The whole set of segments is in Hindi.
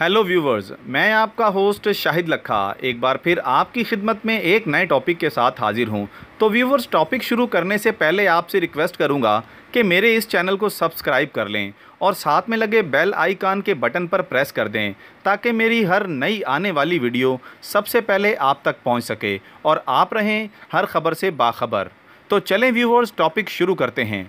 हेलो व्यूवर्स मैं आपका होस्ट शाहिद लखा एक बार फिर आपकी खिदमत में एक नए टॉपिक के साथ हाजिर हूं तो व्यूवर्स टॉपिक शुरू करने से पहले आपसे रिक्वेस्ट करूंगा कि मेरे इस चैनल को सब्सक्राइब कर लें और साथ में लगे बेल आइकान के बटन पर प्रेस कर दें ताकि मेरी हर नई आने वाली वीडियो सबसे पहले आप तक पहुँच सके और आप रहें हर खबर से बाखबर तो चलें व्यूवर्स टॉपिक शुरू करते हैं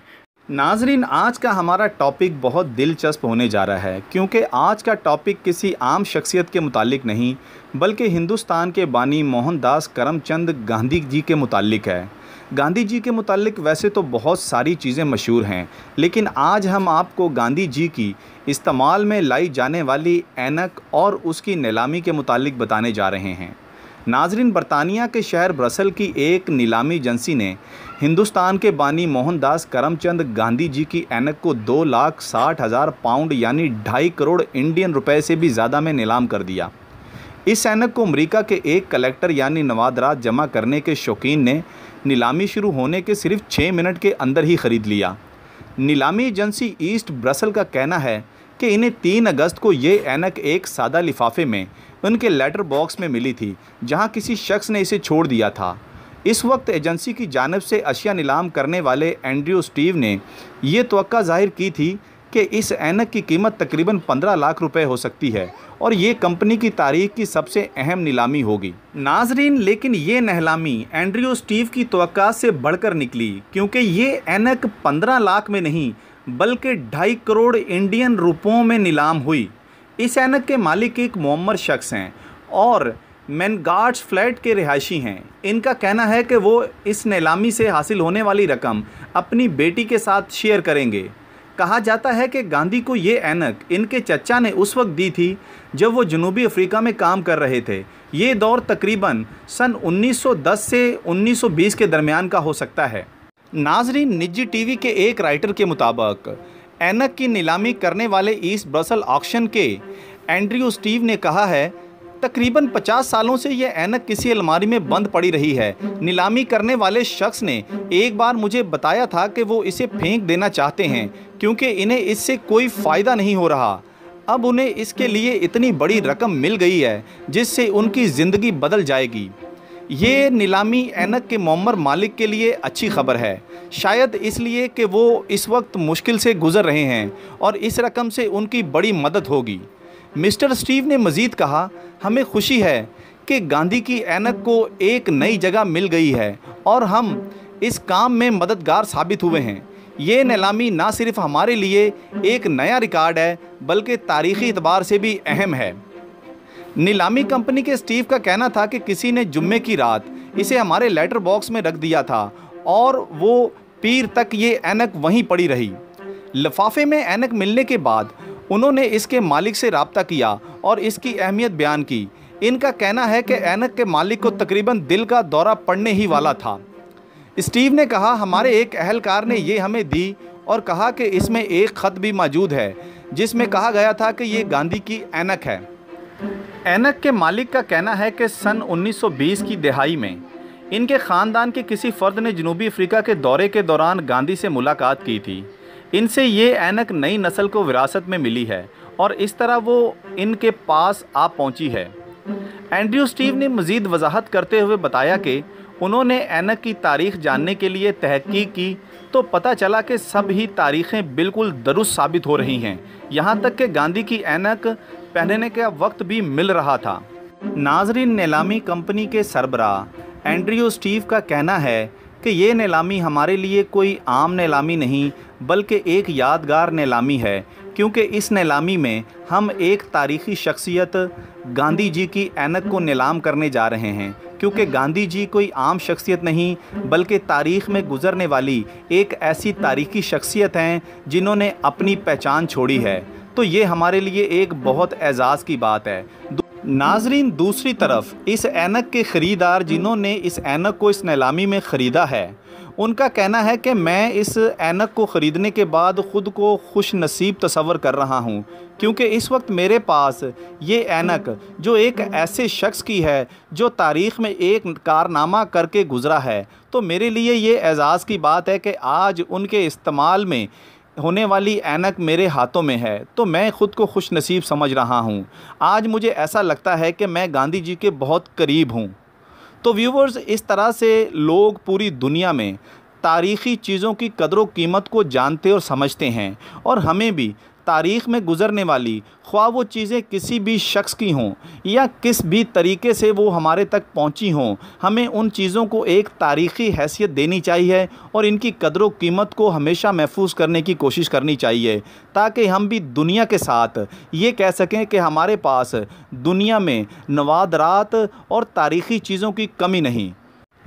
नाजरीन आज का हमारा टॉपिक बहुत दिलचस्प होने जा रहा है क्योंकि आज का टॉपिक किसी आम शख्सियत के मुतालिक नहीं बल्कि हिंदुस्तान के बानी मोहनदास करमचंद गांधी जी के मुतालिक है गांधी जी के मुतालिक वैसे तो बहुत सारी चीज़ें मशहूर हैं लेकिन आज हम आपको गांधी जी की इस्तेमाल में लाई जाने वाली एनक और उसकी नीलामी के मुतालिक बताने जा रहे हैं नाजरीन बरतानिया के शहर ब्रसल की एक नीलामी एजेंसी ने हिंदुस्तान के बानी मोहनदास करमचंद गांधी जी की एनक को दो लाख साठ हज़ार पाउंड यानी ढाई करोड़ इंडियन रुपए से भी ज़्यादा में नीलाम कर दिया इस एनक को अमरीका के एक कलेक्टर यानी नवादरात जमा करने के शौकीन ने नीलामी शुरू होने के सिर्फ छः मिनट के अंदर ही ख़रीद लिया नीलामी एजेंसी ईस्ट ब्रसल का कहना है कि इन्हें तीन अगस्त को ये ऐनक एक सादा लिफाफे में उनके लेटर बॉक्स में मिली थी जहाँ किसी शख्स ने इसे छोड़ दिया था इस वक्त एजेंसी की जानब से अशिया नीलाम करने वाले एंड्रयू स्टीव ने यह तो जाहिर की थी कि इस ऐनक की कीमत तकरीबन पंद्रह लाख रुपए हो सकती है और ये कंपनी की तारीख की सबसे अहम नीलामी होगी नाजरीन लेकिन ये नहलामी एंड्रयू स्टीव की तो से बढ़कर निकली क्योंकि ये ऐनक पंद्रह लाख में नहीं बल्कि ढाई करोड़ इंडियन रुपयों में नीलाम हुई इस ऐनक के मालिक एक मम्मर शख्स हैं और मैनगार्ड्स फ्लैट के रिहायशी हैं इनका कहना है कि वो इस नीलामी से हासिल होने वाली रकम अपनी बेटी के साथ शेयर करेंगे कहा जाता है कि गांधी को ये ऐनक इनके चचा ने उस वक्त दी थी जब वो जनूबी अफ्रीका में काम कर रहे थे ये दौर तकरीबन सन 1910 से 1920 के दरमियान का हो सकता है नाजरीन निजी टीवी के एक राइटर के मुताबिक एनक की नीलामी करने वाले इस ब्रसल ऑक्शन के एंड्रयू स्टीव ने कहा है तकरीबन 50 सालों से यह ऐनक किसी अलमारी में बंद पड़ी रही है नीलामी करने वाले शख्स ने एक बार मुझे बताया था कि वो इसे फेंक देना चाहते हैं क्योंकि इन्हें इससे कोई फ़ायदा नहीं हो रहा अब उन्हें इसके लिए इतनी बड़ी रकम मिल गई है जिससे उनकी ज़िंदगी बदल जाएगी ये नीलामी एनक के मोमर मालिक के लिए अच्छी खबर है शायद इसलिए कि वो इस वक्त मुश्किल से गुज़र रहे हैं और इस रकम से उनकी बड़ी मदद होगी मिस्टर स्टीव ने मज़ीद कहा हमें खुशी है कि गांधी की एनक को एक नई जगह मिल गई है और हम इस काम में मददगार साबित हुए हैं ये नीलामी ना सिर्फ हमारे लिए एक नया रिकॉर्ड है बल्कि तारीख़ी एतबार से भी अहम है नीलामी कंपनी के स्टीव का कहना था कि किसी ने जुम्मे की रात इसे हमारे लेटर बॉक्स में रख दिया था और वो पीर तक ये एनक वहीं पड़ी रही लफाफे में एनक मिलने के बाद उन्होंने इसके मालिक से रबता किया और इसकी अहमियत बयान की इनका कहना है कि एनक के मालिक को तकरीबन दिल का दौरा पड़ने ही वाला था स्टीव ने कहा हमारे एक अहलकार ने ये हमें दी और कहा कि इसमें एक ख़त भी मौजूद है जिसमें कहा गया था कि ये गांधी की एनक है एनक के मालिक का कहना है कि सन 1920 की दहाई में इनके ख़ानदान के किसी फ़र्द ने जनूबी अफ्रीका के दौरे के दौरान गांधी से मुलाकात की थी इनसे ये एनक नई नस्ल को विरासत में मिली है और इस तरह वो इनके पास आ पहुंची है एंड्रयू स्टीव ने मज़ीद वजाहत करते हुए बताया कि उन्होंने ऐनक की तारीख जानने के लिए तहकीक की तो पता चला कि सब ही तारीखें बिल्कुल दुरुस्त साबित हो रही हैं यहाँ तक कि गांधी की ऐनक पहनने का वक्त भी मिल रहा था नाजरीन नीलामी कंपनी के सरबरा एंड्रयू स्टीव का कहना है कि ये नीलामी हमारे लिए कोई आम नीलामी नहीं बल्कि एक यादगार नीलामी है क्योंकि इस नीलामी में हम एक तारीखी शख्सियत गांधी जी की ऐनक को नीलाम करने जा रहे हैं क्योंकि गांधी जी कोई आम शख्सियत नहीं बल्कि तारीख में गुजरने वाली एक ऐसी तारीखी शख्सियत हैं जिन्होंने अपनी पहचान छोड़ी है तो ये हमारे लिए एक बहुत एजाज़ की बात है नाजरीन दूसरी तरफ इस ऐनक के ख़रीदार जिन्होंने इस ऐनक को इस नीलामी में ख़रीदा है उनका कहना है कि मैं इस ऐनक को ख़रीदने के बाद ख़ुद को खुश नसीब तस्वर कर रहा हूँ क्योंकि इस वक्त मेरे पास ये ऐनक जो एक ऐसे शख्स की है जो तारीख़ में एक कारनामा करके गुज़रा है तो मेरे लिए ये एज़ाज़ की बात है कि आज उनके इस्तेमाल में होने वाली ऐनक मेरे हाथों में है तो मैं ख़ुद को खुश नसीब समझ रहा हूँ आज मुझे ऐसा लगता है कि मैं गांधी जी के बहुत करीब हूँ तो व्यूवर्स इस तरह से लोग पूरी दुनिया में तारीख़ी चीज़ों की कदर कीमत को जानते और समझते हैं और हमें भी तारीख़ में गुज़रने वाली ख्वा वो चीज़ें किसी भी शख्स की हों या किस भी तरीके से वो हमारे तक पहुंची हों हमें उन चीज़ों को एक तारीख़ी हैसियत देनी चाहिए और इनकी कदर कीमत को हमेशा महफूज करने की कोशिश करनी चाहिए ताकि हम भी दुनिया के साथ ये कह सकें कि हमारे पास दुनिया में नवादरात और तारीख़ी चीज़ों की कमी नहीं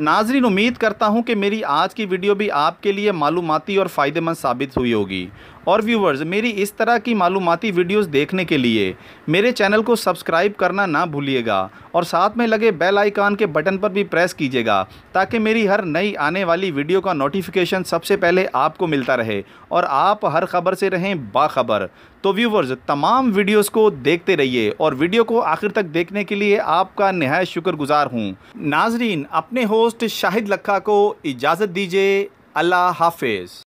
नाजरीन उम्मीद करता हूँ कि मेरी आज की वीडियो भी आपके लिए मालूमती और फ़ायदेमंद साबित हुई होगी और व्यूवर्स मेरी इस तरह की मालूमती वीडियोस देखने के लिए मेरे चैनल को सब्सक्राइब करना ना भूलिएगा और साथ में लगे बेल आइकान के बटन पर भी प्रेस कीजिएगा ताकि मेरी हर नई आने वाली वीडियो का नोटिफिकेशन सबसे पहले आपको मिलता रहे और आप हर खबर से रहें बाखबर तो व्यूवर्स तमाम वीडियोस को देखते रहिए और वीडियो को आखिर तक देखने के लिए आपका नहायत गुज़ार हूँ नाजरीन अपने होस्ट शाहिद लखा को इजाज़त दीजिए अल्लाह हाफिज़